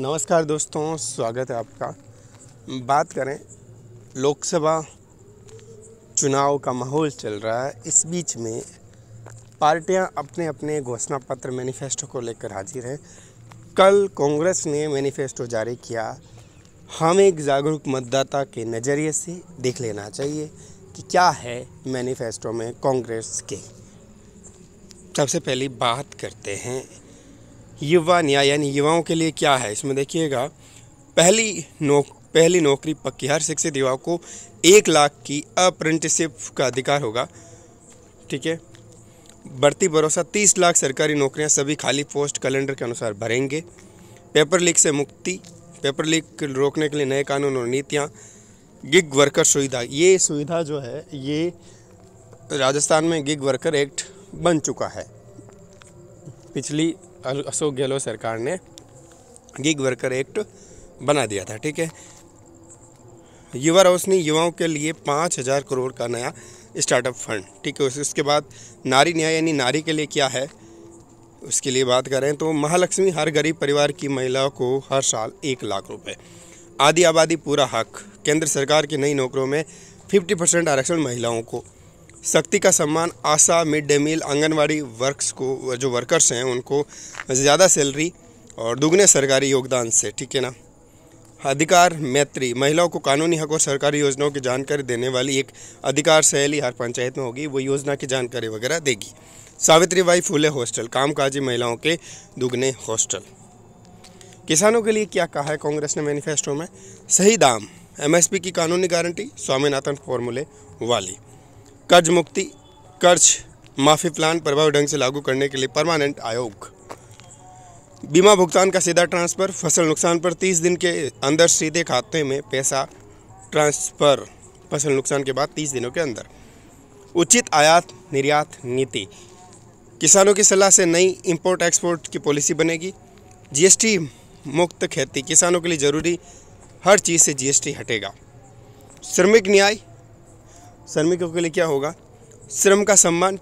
नमस्कार दोस्तों स्वागत है आपका बात करें लोकसभा चुनाव का माहौल चल रहा है इस बीच में पार्टियां अपने अपने घोषणा पत्र मैनिफेस्टो को लेकर हाजिर हैं कल कांग्रेस ने मैनिफेस्टो जारी किया हमें एक जागरूक मतदाता के नज़रिए से देख लेना चाहिए कि क्या है मैनिफेस्टो में कांग्रेस के सबसे पहली बात करते हैं युवा न्याय यानी युवाओं के लिए क्या है इसमें देखिएगा पहली नौक पहली नौकरी पक्की हर शिक्षित युवाओं को एक लाख की अप्रेंटिसिप का अधिकार होगा ठीक है बढ़ती भरोसा तीस लाख सरकारी नौकरियां सभी खाली पोस्ट कैलेंडर के अनुसार भरेंगे पेपर लीक से मुक्ति पेपर लीक रोकने के लिए नए कानून और नीतियाँ गिग वर्कर सुविधा ये सुविधा जो है ये राजस्थान में गिग वर्कर एक्ट बन चुका है पिछली अशोक गहलोत सरकार ने गिग वर्कर एक्ट बना दिया था ठीक है युवा रोशनी युवाओं के लिए पाँच हज़ार करोड़ का नया स्टार्टअप फंड ठीक है उसके बाद नारी न्याय यानी नारी के लिए क्या है उसके लिए बात करें तो महालक्ष्मी हर गरीब परिवार की महिलाओं को हर साल एक लाख रुपए आदि आबादी पूरा हक केंद्र सरकार की नई नौकरियों में 50 परसेंट आरक्षण महिलाओं को सख्ती का सम्मान ASHA mid day meal anganwadi works को जो वर्कर्स हैं उनको ज़्यादा सैलरी और दुगने सरकारी योगदान से ठीक है ना अधिकार मैत्री महिलाओं को कानूनी हक और सरकारी योजनाओं की जानकारी देने वाली एक अधिकार सहेली हर पंचायत में होगी वो योजना की जानकारी वगैरह देगी सावित्री बाई फूले हॉस्टल कामकाजी महिलाओं के दुगने हॉस्टल किसानों के लिए क्या कहा है कांग्रेस ने मैनिफेस्टो में सही दाम एमएसपी की कानूनी गारंटी स्वामीनाथन फॉर्मूले वाली कर्ज मुक्ति कर्ज माफ़ी प्लान प्रभावी ढंग से लागू करने के लिए परमानेंट आयोग बीमा भुगतान का सीधा ट्रांसफ़र फसल नुकसान पर 30 दिन के अंदर सीधे खाते में पैसा ट्रांसफ़र फसल नुकसान के बाद 30 दिनों के अंदर उचित आयात निर्यात नीति किसानों की सलाह से नई इंपोर्ट एक्सपोर्ट की पॉलिसी बनेगी जीएसटी मुक्त खेती किसानों के लिए ज़रूरी हर चीज़ से जीएसटी हटेगा श्रमिक न्याय श्रमिकों के लिए क्या होगा श्रम का सम्मान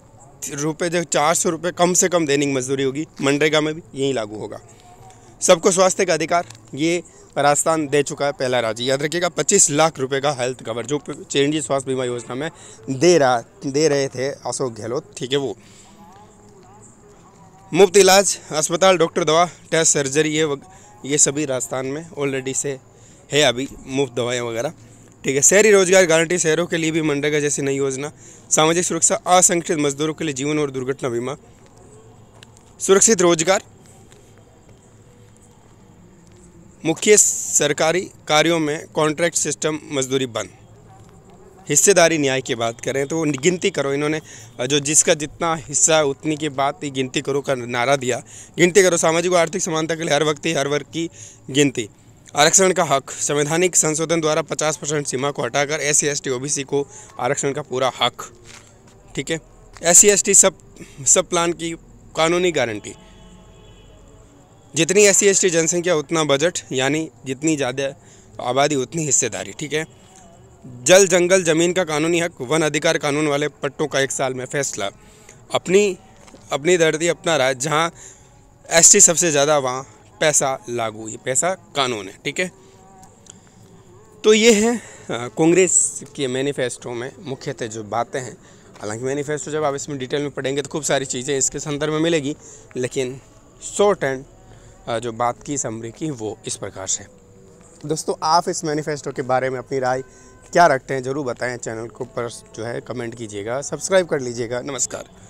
रुपये जो चार सौ रुपये कम से कम दैनिक मजदूरी होगी मनरेगा में भी यही लागू होगा सबको स्वास्थ्य का अधिकार ये राजस्थान दे चुका है पहला राज्य याद रखिएगा पच्चीस लाख रुपये का हेल्थ कवर जो चिरंजीवी स्वास्थ्य बीमा योजना में दे रहा दे रहे थे अशोक गहलोत ठीक है वो मुफ्त इलाज अस्पताल डॉक्टर दवा टेस्ट सर्जरी ये ये सभी राजस्थान में ऑलरेडी से है अभी मुफ्त दवाएँ वगैरह ठीक है शहरी रोजगार गारंटी शहरों के लिए भी मनरेगा जैसी नई योजना सामाजिक सुरक्षा असंगठित मजदूरों के लिए जीवन और दुर्घटना बीमा सुरक्षित रोजगार मुख्य सरकारी कार्यों में कॉन्ट्रैक्ट सिस्टम मजदूरी बंद हिस्सेदारी न्याय की बात करें तो गिनती करो इन्होंने जो जिसका जितना हिस्सा है उतनी की बात गिनती करो का नारा दिया गिनती करो सामाजिक और आर्थिक समानता के लिए हर वक्त ही हर वर्ग की गिनती आरक्षण का हक संवैधानिक संशोधन द्वारा 50 परसेंट सीमा को हटाकर S C S T O B C को आरक्षण का पूरा हक ठीक है एस सी एस टी सब सब प्लान की कानूनी गारंटी जितनी एस सी एस टी जनसंख्या उतना बजट यानी जितनी ज़्यादा आबादी उतनी हिस्सेदारी ठीक है जल जंगल ज़मीन का कानूनी हक वन अधिकार कानून वाले पट्टों का एक साल में फैसला अपनी अपनी धरती अपना राज जहाँ एस सबसे ज़्यादा वहाँ पैसा लागू ये पैसा कानून है ठीक है तो ये है कांग्रेस के मैनिफेस्टो में मुख्यतः जो बातें हैं हालांकि मैनिफेस्टो जब आप इसमें डिटेल में पढ़ेंगे तो खूब सारी चीज़ें इसके संदर्भ में मिलेगी लेकिन शॉर्ट एंड जो बात की समरी की वो इस प्रकार से दोस्तों आप इस मैनिफेस्टो के बारे में अपनी राय क्या रखते हैं ज़रूर बताएं चैनल को पर जो है कमेंट कीजिएगा सब्सक्राइब कर लीजिएगा नमस्कार